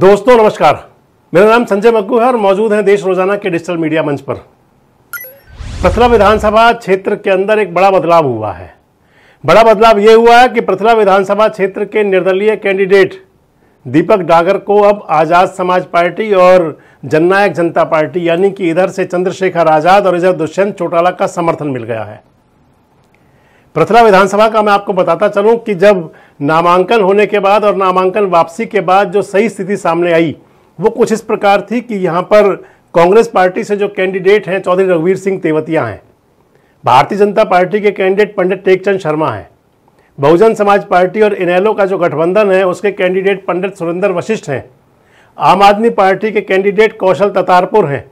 दोस्तों नमस्कार मेरा नाम संजय मग्गू है और मौजूद हैं देश रोजाना के डिजिटल मीडिया मंच पर प्रथला विधानसभा क्षेत्र के अंदर एक बड़ा बदलाव हुआ है बड़ा बदलाव ये हुआ है कि प्रथला विधानसभा क्षेत्र के निर्दलीय कैंडिडेट दीपक डागर को अब आज़ाद समाज पार्टी और जननायक जनता पार्टी यानी कि इधर से चंद्रशेखर आज़ाद और इधर दुष्यंत चौटाला का समर्थन मिल गया है प्रथला विधानसभा का मैं आपको बताता चलूं कि जब नामांकन होने के बाद और नामांकन वापसी के बाद जो सही स्थिति सामने आई वो कुछ इस प्रकार थी कि यहाँ पर कांग्रेस पार्टी से जो कैंडिडेट हैं चौधरी रघुवीर सिंह तेवतिया हैं भारतीय जनता पार्टी के कैंडिडेट पंडित टेकचंद शर्मा हैं बहुजन समाज पार्टी और इनैलो का जो गठबंधन है उसके कैंडिडेट पंडित सुरेंद्र वशिष्ठ हैं आम आदमी पार्टी के कैंडिडेट कौशल ततारपुर हैं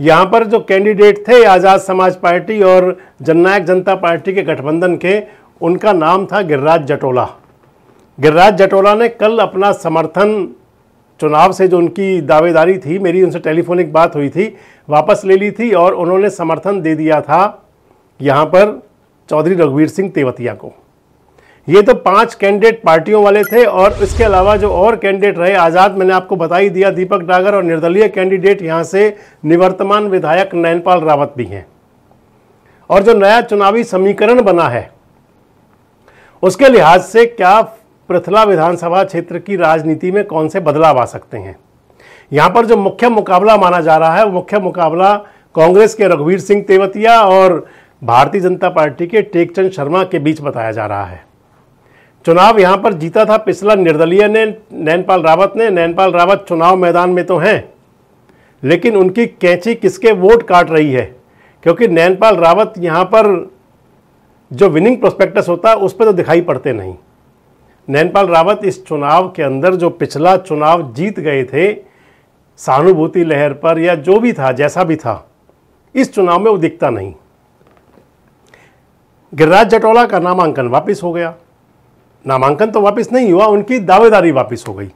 यहाँ पर जो कैंडिडेट थे आज़ाद समाज पार्टी और जननायक जनता पार्टी के गठबंधन के उनका नाम था गिरिराज जटोला गिरिराज जटोला ने कल अपना समर्थन चुनाव से जो उनकी दावेदारी थी मेरी उनसे टेलीफोनिक बात हुई थी वापस ले ली थी और उन्होंने समर्थन दे दिया था यहाँ पर चौधरी रघुवीर सिंह तेवतिया को ये तो पांच कैंडिडेट पार्टियों वाले थे और इसके अलावा जो और कैंडिडेट रहे आज़ाद मैंने आपको बता ही दिया दीपक डागर और निर्दलीय कैंडिडेट यहाँ से निवर्तमान विधायक नयनपाल रावत भी हैं और जो नया चुनावी समीकरण बना है उसके लिहाज से क्या प्रथला विधानसभा क्षेत्र की राजनीति में कौन से बदलाव आ सकते हैं यहाँ पर जो मुख्य मुकाबला माना जा रहा है मुख्य मुकाबला कांग्रेस के रघुवीर सिंह तेवतिया और भारतीय जनता पार्टी के टेकचंद शर्मा के बीच बताया जा रहा है चुनाव यहाँ पर जीता था पिछला निर्दलीय ने नैनपाल रावत ने नैनपाल रावत चुनाव मैदान में तो हैं लेकिन उनकी कैंची किसके वोट काट रही है क्योंकि नैनपाल रावत यहाँ पर जो विनिंग प्रोस्पेक्टस होता है उस पर तो दिखाई पड़ते नहीं नैनपाल रावत इस चुनाव के अंदर जो पिछला चुनाव जीत गए थे सहानुभूति लहर पर या जो भी था जैसा भी था इस चुनाव में वो दिखता नहीं गिरिराज जटौला का नामांकन वापस हो गया नामांकन तो वापस नहीं हुआ उनकी दावेदारी वापस हो गई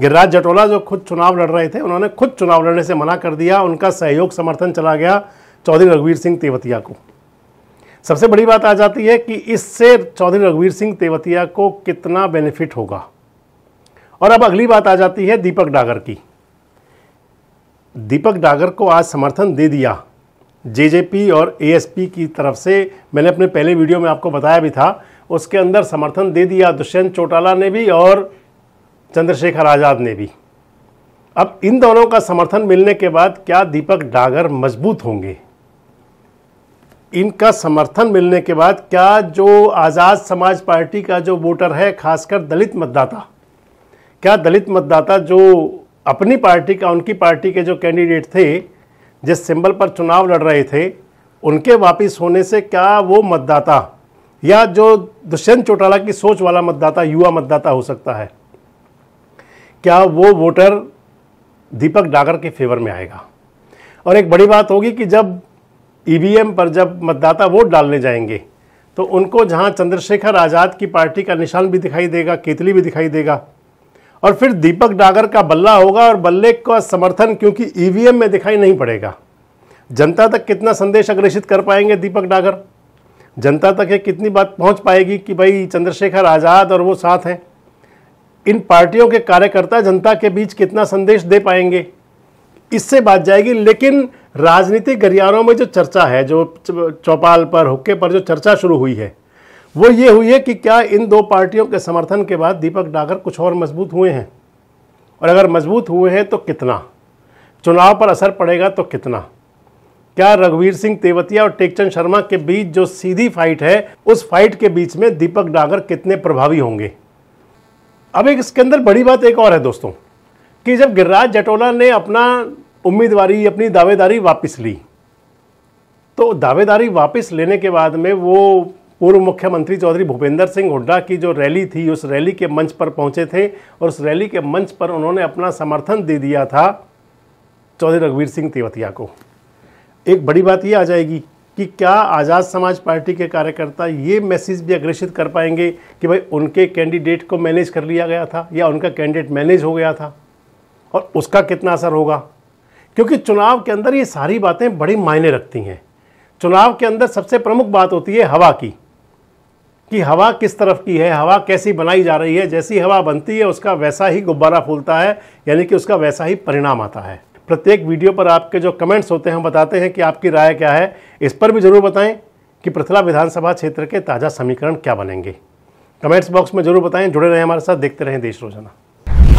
गिरिराज जटौला जो खुद चुनाव लड़ रहे थे उन्होंने खुद चुनाव लड़ने से मना कर दिया उनका सहयोग समर्थन चला गया चौधरी रघुवीर सिंह तेवतिया को सबसे बड़ी बात आ जाती है कि इससे चौधरी रघुवीर सिंह तेवतिया को कितना बेनिफिट होगा और अब अगली बात आ जाती है दीपक डागर की दीपक डागर को आज समर्थन दे दिया जेजेपी और एएसपी की तरफ से मैंने अपने पहले वीडियो में आपको बताया भी था उसके अंदर समर्थन दे दिया दुष्यंत चौटाला ने भी और चंद्रशेखर आज़ाद ने भी अब इन दोनों का समर्थन मिलने के बाद क्या दीपक डागर मजबूत होंगे इनका समर्थन मिलने के बाद क्या जो आज़ाद समाज पार्टी का जो वोटर है खासकर दलित मतदाता क्या दलित मतदाता जो अपनी पार्टी का उनकी पार्टी के जो कैंडिडेट थे जिस सिंबल पर चुनाव लड़ रहे थे उनके वापस होने से क्या वो मतदाता या जो दुष्यंत चौटाला की सोच वाला मतदाता युवा मतदाता हो सकता है क्या वो वोटर दीपक डागर के फेवर में आएगा और एक बड़ी बात होगी कि जब ईवीएम पर जब मतदाता वोट डालने जाएंगे तो उनको जहां चंद्रशेखर आज़ाद की पार्टी का निशान भी दिखाई देगा केतली भी दिखाई देगा और फिर दीपक डागर का बल्ला होगा और बल्ले का समर्थन क्योंकि ईवीएम में दिखाई नहीं पड़ेगा जनता तक कितना संदेश अग्रेषित कर पाएंगे दीपक डागर जनता तक ये कितनी बात पहुंच पाएगी कि भाई चंद्रशेखर आज़ाद और वो साथ हैं इन पार्टियों के कार्यकर्ता जनता के बीच कितना संदेश दे पाएंगे इससे बात जाएगी लेकिन राजनीतिक गलियारों में जो चर्चा है जो चौपाल पर हुक्के पर जो चर्चा शुरू हुई है वो ये हुई है कि क्या इन दो पार्टियों के समर्थन के बाद दीपक डागर कुछ और मजबूत हुए हैं और अगर मजबूत हुए हैं तो कितना चुनाव पर असर पड़ेगा तो कितना क्या रघुवीर सिंह तेवतिया और टेकचंद शर्मा के बीच जो सीधी फाइट है उस फाइट के बीच में दीपक डागर कितने प्रभावी होंगे अब एक इसके अंदर बड़ी बात एक और है दोस्तों कि जब गिरिराज जटोला ने अपना उम्मीदवारी अपनी दावेदारी वापस ली तो दावेदारी वापस लेने के बाद में वो पूर्व मुख्यमंत्री चौधरी भूपेंद्र सिंह हुड्डा की जो रैली थी उस रैली के मंच पर पहुंचे थे और उस रैली के मंच पर उन्होंने अपना समर्थन दे दिया था चौधरी रघुवीर सिंह तेवतिया को एक बड़ी बात ये आ जाएगी कि क्या आज़ाद समाज पार्टी के कार्यकर्ता ये मैसेज भी अग्रेषित कर पाएंगे कि भाई उनके कैंडिडेट को मैनेज कर लिया गया था या उनका कैंडिडेट मैनेज हो गया था और उसका कितना असर होगा क्योंकि चुनाव के अंदर ये सारी बातें बड़ी मायने रखती हैं चुनाव के अंदर सबसे प्रमुख बात होती है हवा की कि हवा किस तरफ की है हवा कैसी बनाई जा रही है जैसी हवा बनती है उसका वैसा ही गुब्बारा फूलता है यानी कि उसका वैसा ही परिणाम आता है प्रत्येक वीडियो पर आपके जो कमेंट्स होते हैं हम बताते हैं कि आपकी राय क्या है इस पर भी ज़रूर बताएं कि प्रथला विधानसभा क्षेत्र के ताज़ा समीकरण क्या बनेंगे कमेंट्स बॉक्स में ज़रूर बताएं जुड़े रहें हमारे साथ देखते रहें देश रोजाना